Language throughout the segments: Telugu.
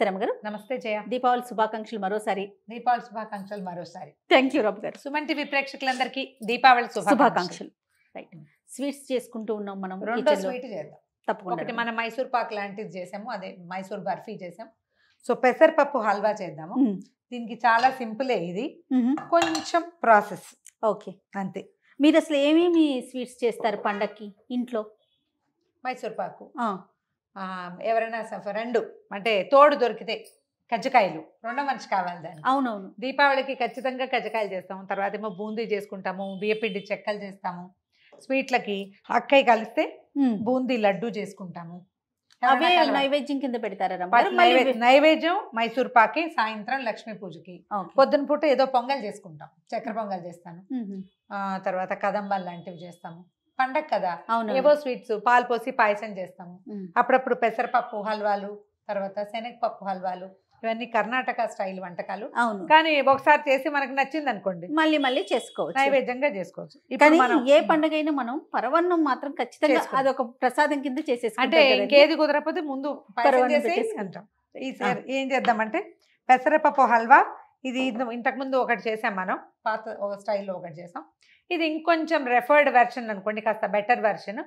నమస్తే రమ గారు నమస్తే జయ దీపావళి శుభాకాంక్షలు మరోసారి దీపావళి శుభాకాంక్షలు మరోసారి థ్యాంక్ యూ రమగారు గారు సుమన్ టీవీ ప్రేక్షకులందరికీ దీపావళి శుభాకాంక్షలు రైట్ స్వీట్స్ చేసుకుంటూ ఉన్నాం మనం రెండో స్వీట్ చేద్దాం తప్పకుండా మనం మైసూర్ పాక్ లాంటిది చేసాము అదే మైసూర్ బర్ఫీ చేసాం సో పెసరపప్పు హల్వా చేద్దాము hmm. దీనికి చాలా సింపులే ఇది mm-hmm. కొంచెం ప్రాసెస్ ఓకే అంతే మీరు అసలు ఏమేమి స్వీట్స్ చేస్తారు పండక్కి ఇంట్లో మైసూర్ పాకు ఎవరైనా రెండు అంటే తోడు దొరికితే కజ్జకాయలు రెండో మనిషి కావాలి దాన్ని అవునవును దీపావళికి ఖచ్చితంగా కజ్జకాయలు చేస్తాము తర్వాత ఏమో బూందీ చేసుకుంటాము బియ్యపిండి చెక్కలు చేస్తాము స్వీట్లకి అక్కయ్య కలిస్తే బూందీ లడ్డు చేసుకుంటాము నైవేద్యం కింద పెడతారా నైవేద్యం మైసూర్ పాకి సాయంత్రం లక్ష్మీ పూజకి పొద్దున పూట ఏదో పొంగల్ చేసుకుంటాం చక్కెర పొంగల్ చేస్తాను తర్వాత కదంబల్ లాంటివి చేస్తాము పండగ కదా ఏవో స్వీట్స్ పాలు పోసి పాయసం చేస్తాము అప్పుడప్పుడు పెసరపప్పు హల్వాలు తర్వాత శనగపప్పు హల్వాలు ఇవన్నీ కర్ణాటక స్టైల్ వంటకాలు అవును కానీ ఒకసారి చేసి మనకు నచ్చింది అనుకోండి మళ్ళీ మళ్ళీ చేసుకోవచ్చు నైవేద్యంగా చేసుకోవచ్చు ఏ పండుగ అయినా మనం పరవన్నం మాత్రం ఖచ్చితంగా అదొక ప్రసాదం కింద చేసేసి అంటే ఇంకేది కుదరకపోతే ముందు ఈసారి ఏం చేద్దామంటే పెసరపప్పు హల్వా ఇది ఇంతకుముందు ఒకటి చేసాం మనం పాత ఒక స్టైల్లో ఒకటి చేసాం ఇది ఇంకొంచెం రెఫర్డ్ వెర్షన్ అనుకోండి కాస్త బెటర్ వెర్షన్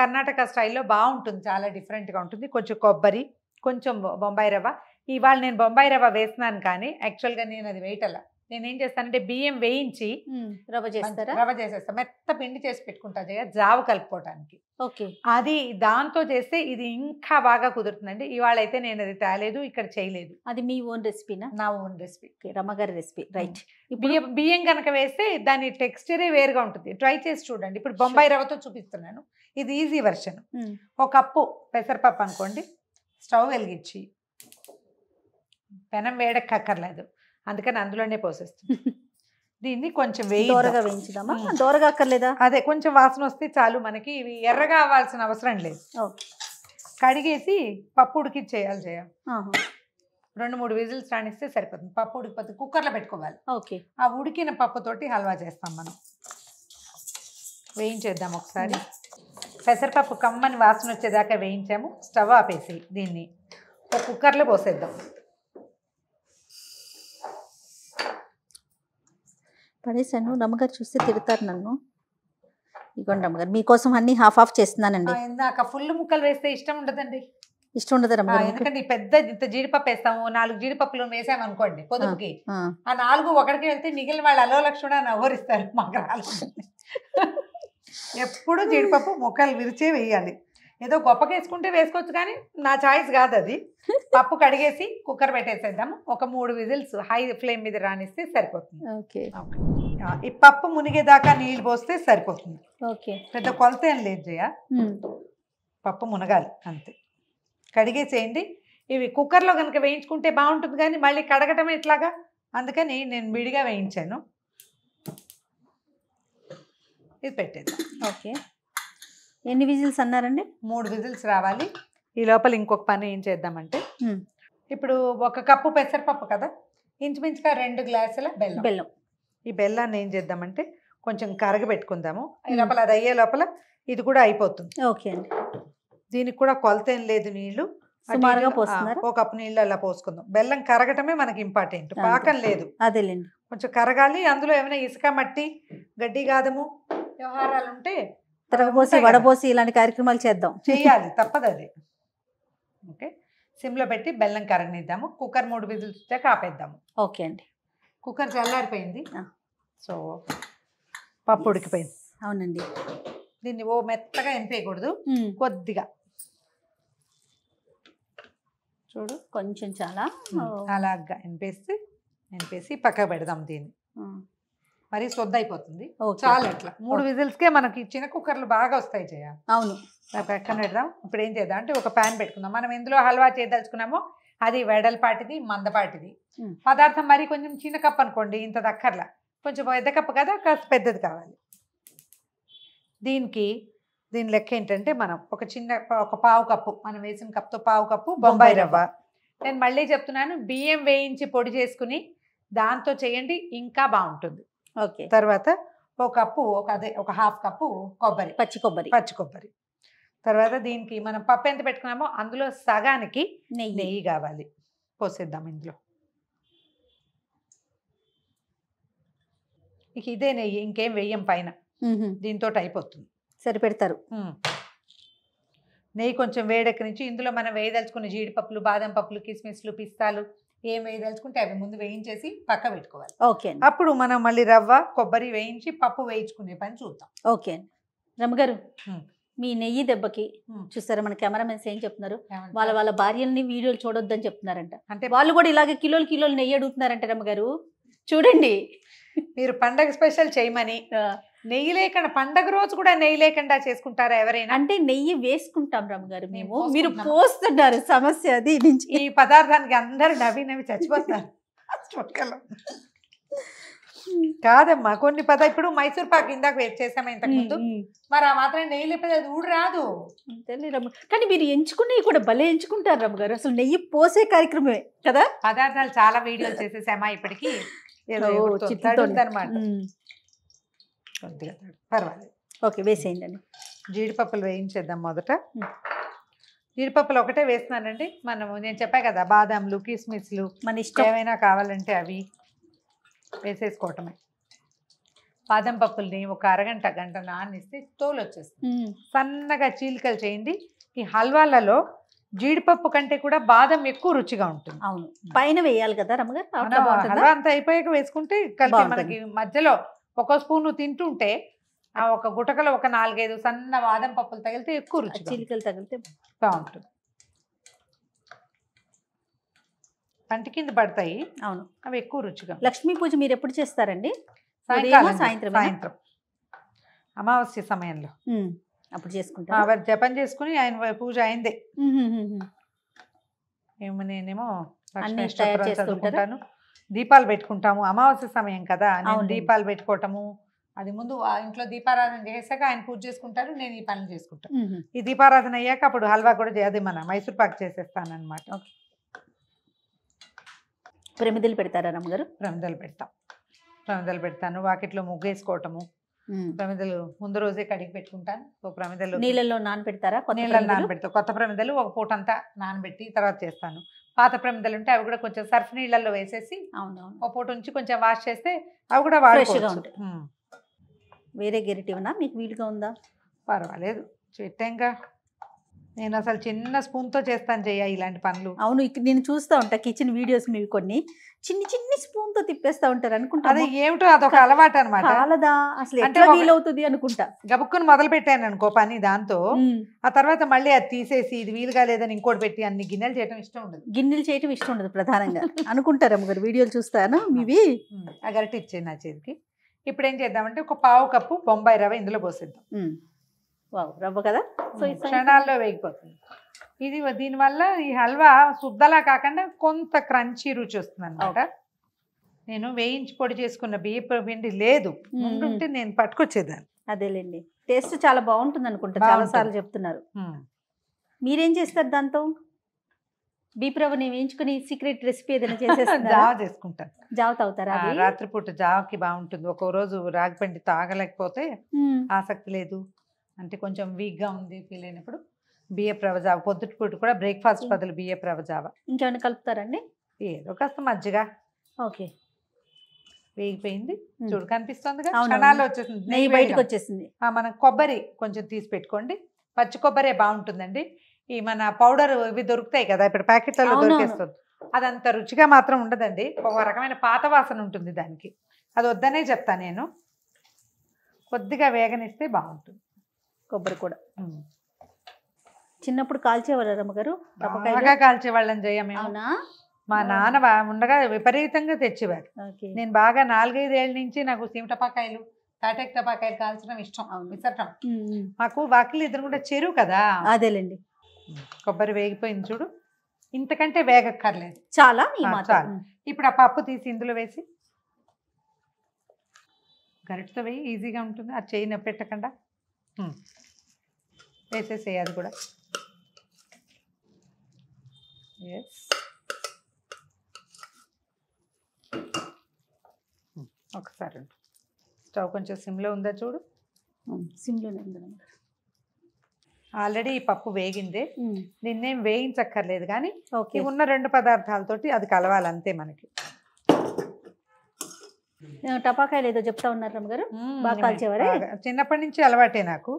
కర్ణాటక స్టైల్లో బాగుంటుంది చాలా డిఫరెంట్గా ఉంటుంది కొంచెం కొబ్బరి కొంచెం బొంబాయి రవ్వ ఇవాళ నేను బొంబాయి రవ్వ వేస్తున్నాను కానీ యాక్చువల్గా నేను అది వేయటలా నేనేం చేస్తానంటే బియ్యం వేయించి రవ చేస్తారా రవ చేసేస్తా మెత్త పిండి చేసి పెట్టుకుంటా జయ జావ కలుపుకోవటానికి ఓకే అది దాంతో చేస్తే ఇది ఇంకా బాగా కుదురుతుందండి ఇవాళ అయితే నేను అది తేలేదు ఇక్కడ చేయలేదు అది మీ ఓన్ రెసిపీనా నా ఓన్ రెసిపీ రమ్మగారి రెసిపీ రైట్ బియ్యం బియ్యం కనుక వేస్తే దాని టెక్స్చరే వేరుగా ఉంటుంది ట్రై చేసి చూడండి ఇప్పుడు బొంబాయి రవ్వతో చూపిస్తున్నాను ఇది ఈజీ వెర్షన్ ఒక కప్పు పెసరపప్పు అనుకోండి స్టవ్ వెలిగించి పెనం వేడక్కర్లేదు అందుకని అందులోనే పోసేస్తాం దీన్ని కొంచెం వేయి దోరగా వేయించుదామా దోరగా అక్కర్లేదా అదే కొంచెం వాసన వస్తే చాలు మనకి ఇవి ఎర్రగా అవ్వాల్సిన అవసరం లేదు కడిగేసి పప్పు ఉడికి చేయాలి చేయాలి రెండు మూడు విజిల్స్ రాణిస్తే సరిపోతుంది పప్పు ఉడికిపోతే కుక్కర్లో పెట్టుకోవాలి ఓకే ఆ ఉడికిన పప్పుతోటి హల్వా చేస్తాం మనం వేయించేద్దాం ఒకసారి పెసరపప్పు కమ్మని వాసన వచ్చేదాకా వేయించాము స్టవ్ ఆపేసి దీన్ని కుక్కర్లో పోసేద్దాం పడేశాను రమ్మగారు చూస్తే తిడతారు నన్ను ఇగోండి రమ్మగారు మీకోసం అన్ని హాఫ్ ఆఫ్ చేస్తున్నానండి ఫుల్ ముక్కలు వేస్తే ఇష్టం ఉండదండి ఇష్టం ఉండదు రమ్మగారు ఎందుకంటే పెద్ద ఇంత జీడిపప్పు వేస్తాము నాలుగు జీడిపప్పులు వేసాము అనుకోండి పొదుపుకి ఆ నాలుగు ఒకటికి వెళ్తే మిగిలిన వాళ్ళు అలో లక్ష్మణ నవరిస్తారు మగరాలు ఎప్పుడు జీడిపప్పు ముక్కలు విరిచే వేయాలి ఏదో వేసుకుంటే వేసుకోవచ్చు కానీ నా చాయిస్ కాదు అది పప్పు కడిగేసి కుక్కర్ పెట్టేసేద్దాం ఒక మూడు విజిల్స్ హై ఫ్లేమ్ మీద రానిస్తే సరిపోతుంది ఓకే ఈ పప్పు మునిగేదాకా నీళ్ళు పోస్తే సరిపోతుంది ఓకే పెద్ద కొలత ఏం లేదు జయ పప్పు మునగాలి అంతే కడిగేసేయండి ఇవి కుక్కర్లో కనుక వేయించుకుంటే బాగుంటుంది కానీ మళ్ళీ కడగటం ఎట్లాగా అందుకని నేను విడిగా వేయించాను ఇది పెట్టేద్దాం ఓకే ఎన్ని విజిల్స్ అన్నారండి మూడు విజిల్స్ రావాలి ఈ లోపల ఇంకొక పని ఏం చేద్దామంటే ఇప్పుడు ఒక కప్పు పెసరపప్పు కదా ఇంచుమించుగా రెండు గ్లాసుల బెల్లం బెల్లం ఈ బెల్లాన్ని ఏం చేద్దామంటే కొంచెం కరగబెట్టుకుందాము ఈ లోపల అది అయ్యే లోపల ఇది కూడా అయిపోతుంది ఓకే అండి దీనికి కూడా కొలత ఏం లేదు నీళ్లు ఒక కప్పు నీళ్ళు అలా పోసుకుందాం బెల్లం కరగటమే మనకి ఇంపార్టెంట్ పాకం లేదు అదేలేండి కొంచెం కరగాలి అందులో ఏమైనా ఇసుక మట్టి గడ్డి గాదము వ్యవహారాలు ఉంటే తిరగబోసి వడబోసి ఇలాంటి కార్యక్రమాలు చేద్దాం చేయాలి తప్పదు అది ఓకే సిమ్లో పెట్టి బెల్లం కరగనిద్దాము కుక్కర్ మూడు విధులు వచ్చాక ఆపేద్దాము ఓకే అండి కుక్కర్ చల్లారిపోయింది సో పప్పు ఉడికిపోయింది అవునండి దీన్ని ఓ మెత్తగా ఎంపేయకూడదు కొద్దిగా చూడు కొంచెం చాలా అలాగా ఎంపేసి ఎంపేసి పక్కకు పెడదాం దీన్ని మరి సొద్ద అయిపోతుంది చాలా ఎట్లా మూడు విజిల్స్కే మనకి చిన్న కుక్కర్లు బాగా వస్తాయి చేయ అవును పక్కన పెడదాం ఇప్పుడు ఏం చేద్దాం అంటే ఒక ప్యాన్ పెట్టుకుందాం మనం ఎందులో హల్వా చేయదలుచుకున్నామో అది వెడల్పాటిది మందపాటిది పదార్థం మరి కొంచెం చిన్న కప్ అనుకోండి ఇంత దక్కర్లా కొంచెం పెద్ద కప్పు కదా కాస్త పెద్దది కావాలి దీనికి దీని లెక్క ఏంటంటే మనం ఒక చిన్న ఒక పావు కప్పు మనం వేసిన కప్తో పావు కప్పు బొంబాయి రవ్వ నేను మళ్ళీ చెప్తున్నాను బియ్యం వేయించి పొడి చేసుకుని దాంతో చేయండి ఇంకా బాగుంటుంది ఓకే తర్వాత ఒక కప్పు ఒక అదే ఒక హాఫ్ కప్పు కొబ్బరి పచ్చి కొబ్బరి పచ్చి కొబ్బరి తర్వాత దీనికి మనం పప్పు ఎంత పెట్టుకున్నామో అందులో సగానికి నెయ్యి నెయ్యి కావాలి పోసేద్దాం ఇందులో ఇక ఇదే నెయ్యి ఇంకేం వెయ్యం పైన దీంతో అయిపోతుంది సరిపెడతారు నెయ్యి కొంచెం నుంచి ఇందులో మనం వేయదలుచుకున్న జీడిపప్పులు బాదం పప్పులు కిస్మిస్లు పిస్తాలు ఏం వేయదలుచుకుంటే అవి ముందు వేయించేసి పక్క పెట్టుకోవాలి ఓకే అప్పుడు మనం మళ్ళీ రవ్వ కొబ్బరి వేయించి పప్పు వేయించుకునే పని చూద్దాం ఓకే రమ్మగారు మీ నెయ్యి దెబ్బకి చూస్తారా మన కెమెరామెన్స్ ఏం చెప్తున్నారు వాళ్ళ వాళ్ళ భార్యల్ని వీడియోలు చూడొద్దని చెప్తున్నారంట అంటే వాళ్ళు కూడా ఇలాగే కిలోలు కిలోలు నెయ్యి అడుగుతున్నారంట రమ్మగారు చూడండి మీరు పండగ స్పెషల్ చేయమని నెయ్యి లేకుండా పండగ రోజు కూడా నెయ్యి లేకుండా చేసుకుంటారా ఎవరైనా అంటే నెయ్యి వేసుకుంటాం గారు మేము మీరు పోస్తున్నారు సమస్య అది నుంచి ఈ పదార్థానికి అందరు నవ్వి నవ్వి చచ్చిపోతారు కాదమ్మా కొన్ని పద ఇప్పుడు మైసూర్ పాక్ ఇందాక వేట్ చేసామా ఇంతకుముందు మరి ఆ మాత్రం నెయ్యి లేకపోతే అది ఊడు రాదు కానీ మీరు ఎంచుకునేవి కూడా భలే ఎంచుకుంటారు గారు అసలు నెయ్యి పోసే కార్యక్రమమే కదా పదార్థాలు చాలా వీడియోలు చేసేసామా ఇప్పటికీ ఏదో అనమాట పర్వాలేదు ఓకే వేసేయండి అండి జీడిపప్పులు వేయించేద్దాం మొదట జీడిపప్పులు ఒకటే వేస్తున్నానండి మనము నేను చెప్పాయి కదా బాదాంలు కిస్మిస్లు మన ఇష్టం ఏమైనా కావాలంటే అవి వేసేసుకోవటమే బాదం పప్పుల్ని ఒక అరగంట గంట నానిస్తే తోలు వచ్చేస్తుంది సన్నగా చీలికలు చేయండి ఈ హల్వాలలో జీడిపప్పు కంటే కూడా బాదం ఎక్కువ రుచిగా ఉంటుంది అవును పైన వేయాలి కదా రమ్మగారు అంత అయిపోయాక వేసుకుంటే కలిపి మనకి మధ్యలో ఒక స్పూన్ తింటుంటే ఆ ఒక గుటకలో ఒక నాలుగైదు సన్న వాదం పప్పులు తగిలితే ఎక్కువ రుచి చిలికలు తగిలితే బాగుంటుంది పంటి కింద పడతాయి అవును అవి ఎక్కువ రుచిగా లక్ష్మీ పూజ మీరు ఎప్పుడు చేస్తారండి సాయంత్రం సాయంత్రం అమావాస్య సమయంలో అప్పుడు చేసుకుంటాం జపం చేసుకుని ఆయన పూజ అయిందే ఏమో నేనేమో చదువుకుంటాను దీపాలు పెట్టుకుంటాము అమావాస్య సమయం కదా నేను దీపాలు పెట్టుకోవటము అది ముందు ఇంట్లో దీపారాధన చేశాక ఆయన పూజ చేసుకుంటారు నేను ఈ పనులు చేసుకుంటాను ఈ దీపారాధన అయ్యాక అప్పుడు హల్వా కూడా అది మన మైసూర్ పాక్ చేసేస్తాను అనమాట ప్రమిదలు పెడతారా రమ్మగారు ప్రమిదలు పెడతాం ప్రమిదలు పెడతాను వాకిట్లో ముగ్గేసుకోవటము ప్రమిదలు ముందు రోజే కడిగి పెట్టుకుంటాను ఒక ప్రమిదలు నీళ్ళలో నానబెడతారా నీళ్ళలో నానబెడతాను కొత్త ప్రమిదలు ఒక పూట అంతా నానబెట్టి తర్వాత చేస్తాను పాత ప్రమిదలు ఉంటే అవి కూడా కొంచెం సర్ఫ్ నీళ్ళల్లో వేసేసి ఓ పూట ఉంచి కొంచెం వాష్ చేస్తే అవి కూడా ఫ్రెష్గా ఉంటాయి వేరే గెరిటివనా మీకు వీలుగా ఉందా పర్వాలేదు చెట్టేంగా నేను అసలు చిన్న స్పూన్తో చేస్తాను చెయ్య ఇలాంటి పనులు అవును నేను చూస్తూ ఉంటా కిచెన్ వీడియోస్ మీవి కొన్ని చిన్ని చిన్ని స్పూన్ తో తిప్పేస్తా ఉంటారు అనుకుంటా అదే ఏమిటో అదొక అలవాటు అనమాట కాలదా అవుతుంది అనుకుంటా గబుక్కుని మొదలు పెట్టాను అనుకో పని దాంతో ఆ తర్వాత మళ్ళీ అది తీసేసి ఇది వీలుగా లేదని ఇంకోటి పెట్టి అన్ని గిన్నెలు చేయడం ఇష్టం ఉండదు గిన్నెలు చేయడం ఇష్టం ఉండదు ప్రధానంగా అనుకుంటారు అమ్మగారు వీడియోలు చూస్తాను మీవి ఆ గరిట నా చేతికి ఇప్పుడు ఏం చేద్దామంటే ఒక పావు కప్పు బొంబాయి రవ్వ ఇందులో పోసేద్దాం క్షణాల్లో వేగిపోతుంది ఇది దీనివల్ల ఈ హల్వా శుద్ధలా కాకుండా కొంత క్రంచీ రుచి వస్తుంది అనమాట నేను వేయించి పొడి చేసుకున్న బియ్య పిండి లేదు ముందుంటే నేను పట్టుకొచ్చేదాన్ని అదేలేండి టేస్ట్ చాలా బాగుంటుంది అనుకుంటా చాలా సార్లు చెప్తున్నారు మీరేం చేస్తారు దాంతో బీపీ నేను వేయించుకుని సీక్రెట్ రెసిపీ ఏదైనా చేసేస్తాను జావ చేసుకుంటాను జావ తాగుతారా రాత్రిపూట జావకి బాగుంటుంది ఒక్కో రోజు రాగి తాగలేకపోతే ఆసక్తి లేదు అంటే కొంచెం వీక్గా ఉంది ఫీల్ అయినప్పుడు బియ్య ప్రవజావ పొద్దుటిపూట కూడా బ్రేక్ఫాస్ట్ బదులు బియ్య ప్రవజావ ఇంకేమైనా కలుపుతారండి ఏదో కాస్త మజ్జిగ ఓకే వేగిపోయింది చూడు కనిపిస్తుంది వచ్చేసింది నెయ్యి బయటకు వచ్చేసింది కొబ్బరి కొంచెం తీసి పెట్టుకోండి పచ్చి కొబ్బరి బాగుంటుందండి ఈ మన పౌడర్ ఇవి దొరుకుతాయి కదా ఇప్పుడు ప్యాకెట్లలో దొరికేస్తుంది అదంత రుచిగా మాత్రం ఉండదండి ఒక రకమైన పాత వాసన ఉంటుంది దానికి అది వద్దనే చెప్తాను నేను కొద్దిగా వేగనిస్తే బాగుంటుంది కొబ్బరి కూడా చిన్నప్పుడు కాల్చేవారు అమ్మగారు బాగా కాల్చేవాళ్ళని జయ మా నాన్న ఉండగా విపరీతంగా తెచ్చేవారు నేను బాగా నాలుగైదేళ్ళ నుంచి నాకు సీమ టపాకాయలు టపాకాయలు కాల్చడం ఇష్టం విసరటం మాకు వాకిలు ఇద్దరు కూడా చెరువు కదా అదేలేండి కొబ్బరి వేగిపోయింది చూడు ఇంతకంటే వేగక్కర్లేదు చాలా చాలు ఇప్పుడు ఆ పప్పు తీసి ఇందులో వేసి గరిటతో వేయి ఈజీగా ఉంటుంది ఆ చేయి నొప్పెట్టకుండా వేసేసేయి అది కూడా ఎస్ ఒకసారి స్టవ్ కొంచెం సిమ్లో ఉందా చూడు సిమ్లోనే ఉందా ఆల్రెడీ ఈ పప్పు వేగిందే నిన్నేం వేయించక్కర్లేదు కానీ ఉన్న రెండు పదార్థాలతోటి అది కలవాలి అంతే మనకి టపాకాయలు ఏదో చెప్తా ఉన్నారు రమ్మగారు బాగా కాల్చేవారే చిన్నప్పటి నుంచి అలవాటే నాకు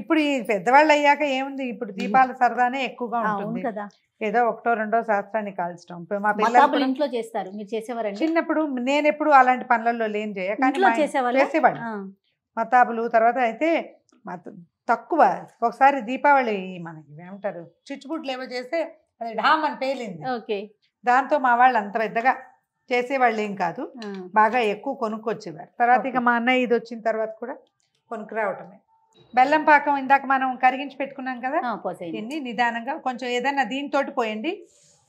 ఇప్పుడు ఈ పెద్దవాళ్ళు అయ్యాక ఏముంది ఇప్పుడు దీపాల సరదానే ఎక్కువగా ఉంటుంది కదా ఏదో ఒకటో రెండో శాస్త్రాన్ని కాల్చడం మా పిల్లలు ఇంట్లో చేస్తారు మీరు చేసేవారు చిన్నప్పుడు నేను ఎప్పుడు అలాంటి పనులలో లేని చేయ కానీ చేసేవాళ్ళు మతాబులు తర్వాత అయితే తక్కువ ఒకసారి దీపావళి మనకి ఏమంటారు చిచ్చుబుట్లు ఏవో చేస్తే అది ఢామ్ అని పేలింది ఓకే దాంతో మా వాళ్ళు అంత పెద్దగా చేసేవాళ్ళు ఏం కాదు బాగా ఎక్కువ కొనుక్కొచ్చేవారు తర్వాత ఇక మా అన్నయ్య ఇది వచ్చిన తర్వాత కూడా కొనుక్కురావటమే బెల్లం పాకం ఇందాక మనం కరిగించి పెట్టుకున్నాం కదా దీన్ని నిదానంగా కొంచెం ఏదైనా దీంతో పోయండి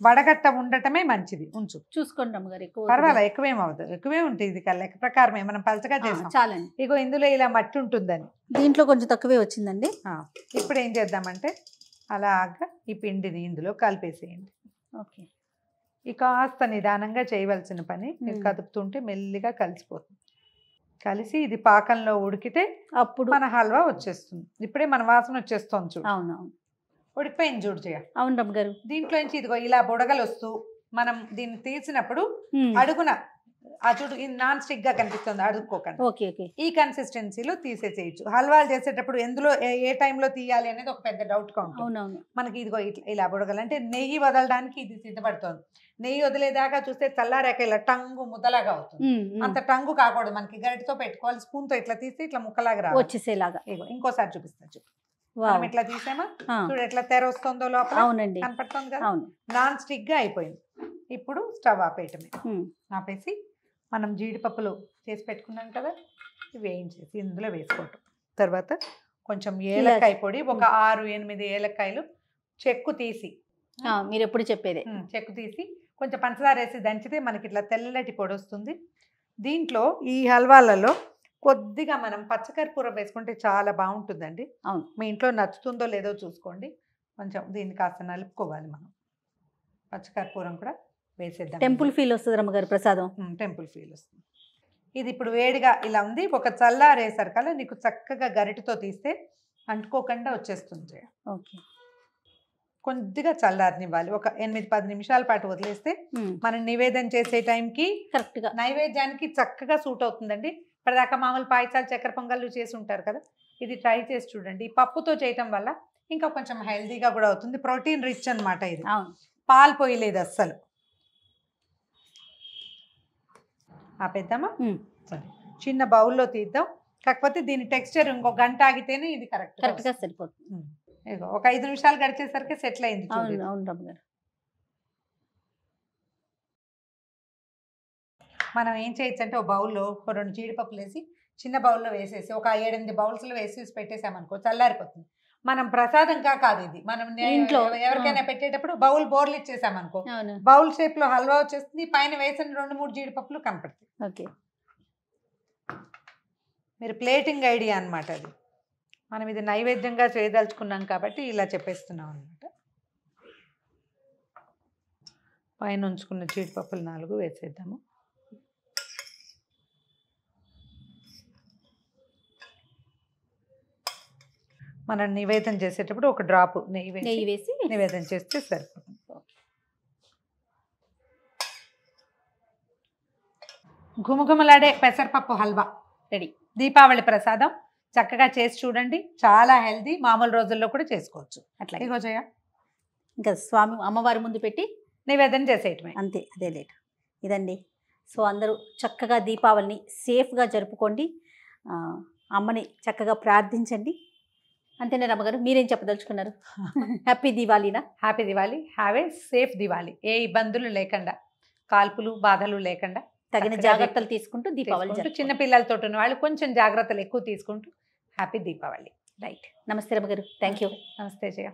వడగట్ట ఉండటమే మంచిది ఉంచు చూసుకుంటాం గారు ఎక్కువ పర్వాలేదు ఎక్కువేం అవ్వదు ఎక్కువే ఉంటుంది ఇది లెక్క ప్రకారమే మనం పలచగా చేస్తాం చాలండి ఇగో ఇందులో ఇలా మట్టి ఉంటుందని దీంట్లో కొంచెం తక్కువే వచ్చిందండి ఇప్పుడు ఏం చేద్దామంటే అలాగా ఈ పిండిని ఇందులో కలిపేసేయండి ఓకే ఈ కాస్త నిదానంగా చేయవలసిన పని మీరు కదుపుతుంటే మెల్లిగా కలిసిపోతుంది కలిసి ఇది పాకంలో ఉడికితే అప్పుడు మన హల్వా వచ్చేస్తుంది ఇప్పుడే మన వాసన వచ్చేస్తుంది చూడు అవునవును ఉడికిపోయింది చూడు చేయ అవును గారు దీంట్లో నుంచి ఇదిగో ఇలా బుడగలు వస్తూ మనం దీన్ని తీసినప్పుడు అడుగున ఆ చూడు నాన్ స్టిక్ గా కనిపిస్తుంది అడుక్కోకండి ఈ ఓకే ఈ కన్సిస్టెన్సీలో హల్వాలు చేసేటప్పుడు ఎందులో ఏ టైంలో తీయాలి అనేది ఒక పెద్ద డౌట్ గా ఉంటుంది మనకి ఇదిగో ఇట్లా ఇలా అంటే నెయ్యి వదలడానికి ఇది సిద్ధపడుతుంది నెయ్యి వదిలేదాకా చూస్తే చల్లారాక ఇలా టంగు ముద్దలాగా అవుతుంది అంత టంగు కాకూడదు మనకి గరిటితో పెట్టుకోవాలి స్పూన్ తో ఇట్లా తీసి ఇట్లా ముక్కలాగా రా వచ్చేసేలాగా ఇంకోసారి చూపిస్తాను మనం ఇట్లా తీసామా చూడు ఎట్లా తెర వస్తుందో లోపల కనపడుతుంది కదా నాన్ స్టిక్ గా అయిపోయింది ఇప్పుడు స్టవ్ ఆపేయటమే ఆపేసి మనం జీడిపప్పులు చేసి పెట్టుకున్నాం కదా వేయించేసి ఇందులో వేసుకోవటం తర్వాత కొంచెం ఏలక్కాయ పొడి ఒక ఆరు ఎనిమిది ఏలక్కాయలు చెక్కు తీసి మీరు ఎప్పుడు చెప్పేది చెక్కు తీసి కొంచెం పంచదార వేసి దంచితే మనకి ఇట్లా తెల్లటి పొడి వస్తుంది దీంట్లో ఈ హల్వాలలో కొద్దిగా మనం పచ్చకర్పూరం వేసుకుంటే చాలా బాగుంటుందండి అవును మీ ఇంట్లో నచ్చుతుందో లేదో చూసుకోండి కొంచెం దీన్ని కాస్త నలుపుకోవాలి మనం పచ్చకర్పూరం కూడా వేసేద్దాం టెంపుల్ ఫీల్ వస్తుంది రమ్మగారు ప్రసాదం టెంపుల్ ఫీల్ వస్తుంది ఇది ఇప్పుడు వేడిగా ఇలా ఉంది ఒక చల్లారేసరికల్లా నీకు చక్కగా గరిటతో తీస్తే అంటుకోకుండా వచ్చేస్తుంది ఓకే కొద్దిగా చల్లారనివ్వాలి ఒక ఎనిమిది పది నిమిషాల పాటు వదిలేస్తే మనం నివేదన చేసే టైంకి కరెక్ట్గా నైవేద్యానికి చక్కగా సూట్ అవుతుందండి ఇప్పటిదాకా మామూలు పాయసాలు చక్కెర పొంగళ్ళు చేసి ఉంటారు కదా ఇది ట్రై చేసి చూడండి ఈ పప్పుతో చేయటం వల్ల ఇంకా కొంచెం హెల్దీగా కూడా అవుతుంది ప్రోటీన్ రిచ్ అనమాట ఇది పాలు పోయలేదు అస్సలు ఆపేద్దామా సరే చిన్న బౌల్లో తీద్దాం కాకపోతే దీని టెక్స్చర్ ఇంకో గంట ఆగితేనే ఇది కరెక్ట్ కరెక్ట్గా సరిపోతుంది ఒక ఐదు నిమిషాలు గడిచేసరికి సెటిల్ అయింది అవును మనం ఏం చేయొచ్చు అంటే ఒక బౌల్లో రెండు జీడిపప్పులు వేసి చిన్న బౌల్లో వేసేసి ఒక ఏడెనిమిది బౌల్స్లో వేసి పెట్టేసామనుకో చల్లారిపోతుంది మనం ప్రసాదంగా కాదు ఇది మనం ఇంట్లో ఎవరికైనా పెట్టేటప్పుడు బౌల్ బోర్లు ఇచ్చేసాం అనుకో బౌల్ షేప్ లో హల్వా వచ్చేస్తుంది పైన వేసిన రెండు మూడు జీడిపప్పులు కనపడతాయి ఓకే మీరు ప్లేటింగ్ ఐడియా అనమాట అది మనం ఇది నైవేద్యంగా చేయదలుచుకున్నాం కాబట్టి ఇలా చెప్పేస్తున్నాం అనమాట పైన ఉంచుకున్న జీడిపప్పులు నాలుగు వేసేద్దాము మనం నివేదన చేసేటప్పుడు ఒక డ్రాప్ నెయ్యి నెయ్యి వేసి నివేదన చేస్తే సరిపోతుంది ఘుమఘుమలాడే పెసరపప్పు హల్వా రెడీ దీపావళి ప్రసాదం చక్కగా చేసి చూడండి చాలా హెల్దీ మామూలు రోజుల్లో కూడా చేసుకోవచ్చు అట్లా ఇగోజయ ఇంకా స్వామి అమ్మవారి ముందు పెట్టి నివేదన చేసేయటమే అంతే అదే లేట్ ఇదండి సో అందరూ చక్కగా దీపావళిని సేఫ్గా జరుపుకోండి అమ్మని చక్కగా ప్రార్థించండి అంతేనా రమ్మగారు మీరేం చెప్పదలుచుకున్నారు హ్యాపీ దివాళీనా happy Diwali have a safe Diwali ఏ ఇబ్బందులు లేకుండా కాల్పులు బాధలు లేకుండా తగిన జాగ్రత్తలు తీసుకుంటూ దీపావళి చిన్న పిల్లలతో ఉన్న వాళ్ళు కొంచెం జాగ్రత్తలు ఎక్కువ తీసుకుంటూ హ్యాపీ దీపావళి రైట్ నమస్తే రమ్మగారు థ్యాంక్ యూ నమస్తే జయ